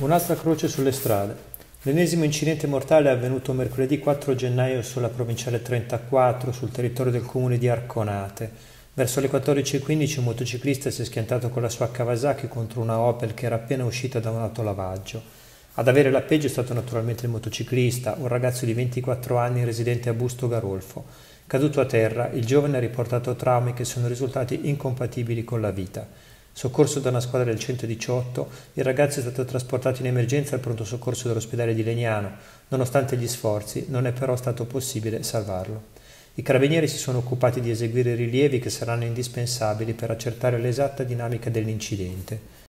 Un'altra croce sulle strade. L'ennesimo incidente mortale è avvenuto mercoledì 4 gennaio sulla provinciale 34 sul territorio del comune di Arconate. Verso le 14.15 un motociclista si è schiantato con la sua Kawasaki contro una Opel che era appena uscita da un autolavaggio. Ad avere la peggio è stato naturalmente il motociclista, un ragazzo di 24 anni residente a Busto Garolfo. Caduto a terra, il giovane ha riportato traumi che sono risultati incompatibili con la vita. Soccorso da una squadra del 118, il ragazzo è stato trasportato in emergenza al pronto soccorso dell'ospedale di Legnano. Nonostante gli sforzi, non è però stato possibile salvarlo. I carabinieri si sono occupati di eseguire i rilievi che saranno indispensabili per accertare l'esatta dinamica dell'incidente.